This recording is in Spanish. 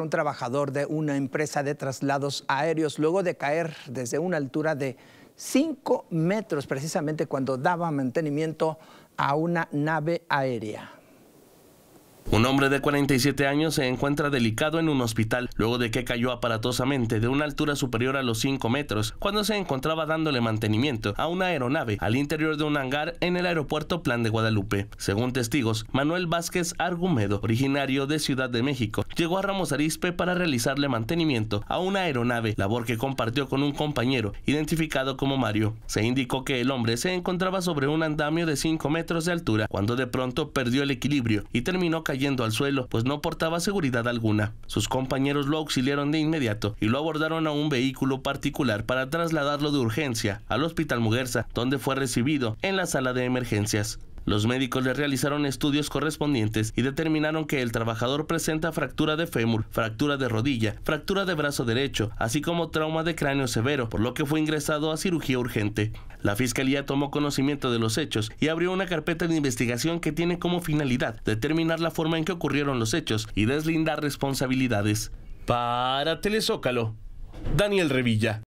un trabajador de una empresa de traslados aéreos luego de caer desde una altura de 5 metros precisamente cuando daba mantenimiento a una nave aérea. Un hombre de 47 años se encuentra delicado en un hospital luego de que cayó aparatosamente de una altura superior a los 5 metros cuando se encontraba dándole mantenimiento a una aeronave al interior de un hangar en el aeropuerto Plan de Guadalupe. Según testigos, Manuel Vázquez Argumedo, originario de Ciudad de México, llegó a Ramos Arizpe para realizarle mantenimiento a una aeronave, labor que compartió con un compañero identificado como Mario. Se indicó que el hombre se encontraba sobre un andamio de 5 metros de altura cuando de pronto perdió el equilibrio y terminó cayendo al suelo, pues no portaba seguridad alguna. Sus compañeros lo auxiliaron de inmediato y lo abordaron a un vehículo particular para trasladarlo de urgencia al Hospital Muguerza, donde fue recibido en la sala de emergencias. Los médicos le realizaron estudios correspondientes y determinaron que el trabajador presenta fractura de fémur, fractura de rodilla, fractura de brazo derecho, así como trauma de cráneo severo, por lo que fue ingresado a cirugía urgente. La fiscalía tomó conocimiento de los hechos y abrió una carpeta de investigación que tiene como finalidad determinar la forma en que ocurrieron los hechos y deslindar responsabilidades. Para Telezócalo, Daniel Revilla.